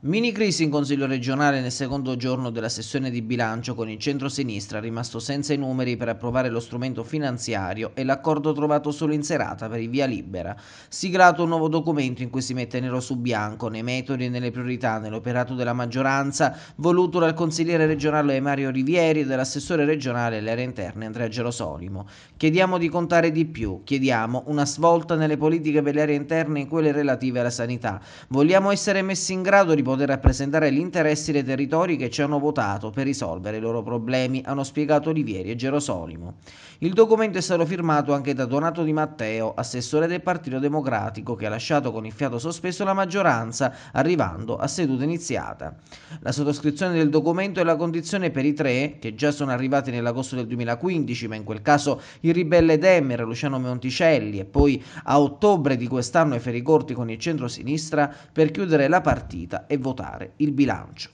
Mini crisi in Consiglio regionale nel secondo giorno della sessione di bilancio con il centro-sinistra rimasto senza i numeri per approvare lo strumento finanziario e l'accordo trovato solo in serata per il via libera. Siglato un nuovo documento in cui si mette nero su bianco nei metodi e nelle priorità nell'operato della maggioranza voluto dal consigliere regionale Mario Rivieri e dall'assessore regionale alle aree interne Andrea Gerosolimo. Chiediamo di contare di più, chiediamo una svolta nelle politiche per le aree interne e in quelle relative alla sanità. Vogliamo essere messi in grado di poter rappresentare gli interessi dei territori che ci hanno votato per risolvere i loro problemi, hanno spiegato Olivieri e Gerosolimo. Il documento è stato firmato anche da Donato Di Matteo, assessore del Partito Democratico, che ha lasciato con il fiato sospeso la maggioranza, arrivando a seduta iniziata. La sottoscrizione del documento è la condizione per i tre, che già sono arrivati nell'agosto del 2015, ma in quel caso il ribelle Demmer, Luciano Monticelli e poi a ottobre di quest'anno i Fericorti con il centro-sinistra per chiudere la partita e votare il bilancio.